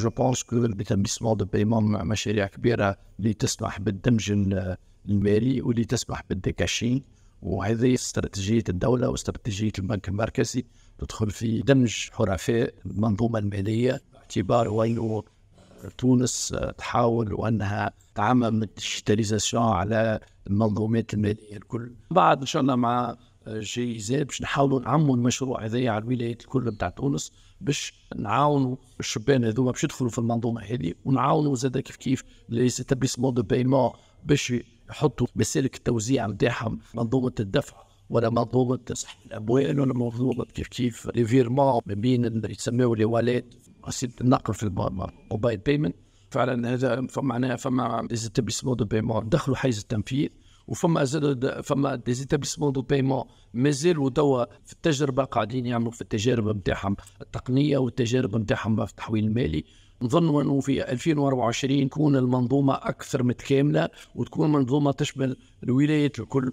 جو بونس كو ليتابليسمون دو بايمون مشاريع كبيره اللي تسمح بالدمج المالي واللي تسمح بالديكاشين وهذه استراتيجيه الدوله واستراتيجيه البنك المركزي تدخل في دمج حرفاء المنظومه الماليه باعتبار انه تونس تحاول وانها تعمم الديجيتاليزاسيون على المنظومات الماليه الكل بعد ان شاء الله مع جي زاد باش نحاولوا نعموا المشروع هذايا على الولايات الكل نتاع تونس باش نعاونوا الشبان هذوما باش يدخلوا في المنظومه هذه ونعاونوا زاد كيف كيف لي سيتابليسمون دو بايمون باش يحطوا مسالك التوزيع نتاعهم منظومه الدفع ولا منظومه تصحيح الاموال ولا منظومه كيف كيف لي فيرمون ما بين اللي يسموه لي واليت النقل في الموبايل بيمنت فعلا هذا معناها فما ديزيتابليسمون دو بيمون دخلوا حيز التنفيذ وفما زاد فما ديزيتابليسمون دو بيمون مازالوا توا في التجربه قاعدين يعملوا في التجارب نتاعهم التقنيه والتجارب نتاعهم في التحويل المالي نظن انه في 2024 تكون المنظومه اكثر متكامله وتكون منظومه تشمل الولايات الكل